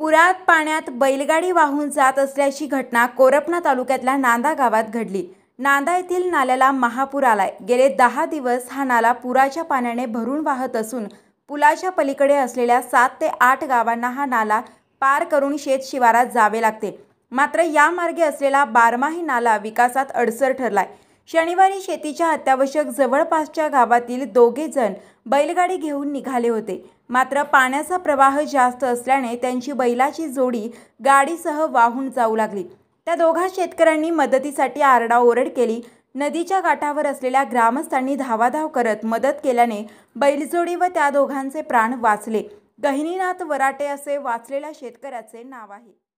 पुरात पाण्यात बैलगाडी वाहून जात असल्याची घटना कोरपणा तालुक्यातल्या नांदा गावात घडली नांदा येथील नाल्याला महापूर आलाय गेले दहा दिवस हा नाला पुराच्या पाण्याने भरून वाहत असून पुलाच्या पलीकडे असलेल्या सात ते आठ गावांना हा नाला पार करून शेत शिवारात जावे लागते मात्र या मार्गे असलेला बारमाही नाला विकासात अडसर ठरलाय शनिवारी शेतीच्या अत्यावश्यक जवळपासच्या गावातील दोघे जण बैलगाडी घेऊन निघाले होते मात्र पाण्याचा प्रवाह जास्त असल्याने त्यांची बैलाची जोडी गाडीसह वाहून जाऊ लागली त्या दोघा शेतकऱ्यांनी मदतीसाठी आरडाओरड केली नदीच्या गाठावर असलेल्या ग्रामस्थांनी धावाधाव करत मदत केल्याने बैलजोडी व त्या दोघांचे प्राण वाचले गहिनीनाथ वराटे असे वाचलेल्या शेतकऱ्याचे नाव आहे